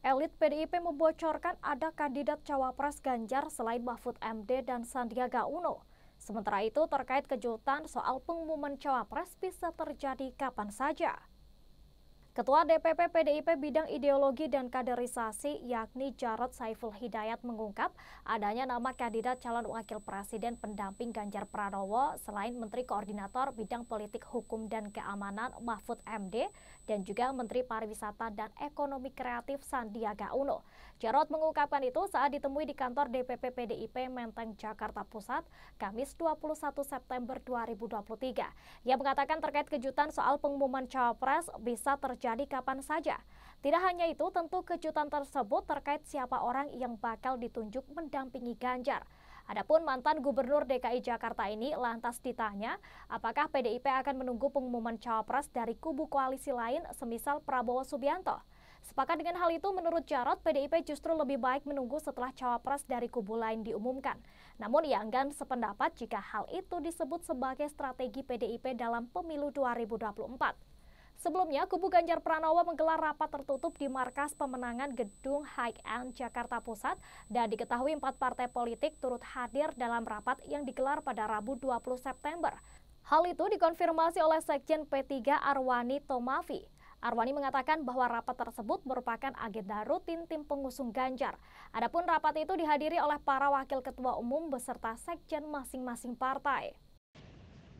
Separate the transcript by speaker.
Speaker 1: Elit PDIP membocorkan ada kandidat cawapres Ganjar selain Mahfud MD dan Sandiaga Uno. Sementara itu terkait kejutan soal pengumuman cawapres bisa terjadi kapan saja. Ketua DPP PDIP bidang ideologi dan kaderisasi yakni Jarod Saiful Hidayat mengungkap adanya nama kandidat calon wakil presiden pendamping Ganjar Pranowo selain Menteri Koordinator Bidang Politik Hukum dan Keamanan Mahfud MD dan juga Menteri Pariwisata dan Ekonomi Kreatif Sandiaga Uno. Jarod mengungkapkan itu saat ditemui di kantor DPP PDIP Menteng Jakarta Pusat Kamis 21 September 2023. Ia mengatakan terkait kejutan soal pengumuman cawapres bisa terjadi terjadi kapan saja. Tidak hanya itu, tentu kejutan tersebut terkait siapa orang yang bakal ditunjuk mendampingi Ganjar. Adapun mantan Gubernur DKI Jakarta ini lantas ditanya apakah PDIP akan menunggu pengumuman cawapres dari kubu koalisi lain semisal Prabowo Subianto. Sepakat dengan hal itu, menurut Jarot, PDIP justru lebih baik menunggu setelah cawapres dari kubu lain diumumkan. Namun ia enggan sependapat jika hal itu disebut sebagai strategi PDIP dalam pemilu 2024. Sebelumnya, kubu Ganjar Pranowo menggelar rapat tertutup di markas pemenangan Gedung High End Jakarta Pusat dan diketahui empat partai politik turut hadir dalam rapat yang digelar pada Rabu 20 September. Hal itu dikonfirmasi oleh Sekjen P3 Arwani Tomafi. Arwani mengatakan bahwa rapat tersebut merupakan agenda rutin tim pengusung Ganjar. Adapun rapat itu dihadiri oleh para wakil ketua umum beserta sekjen masing-masing partai.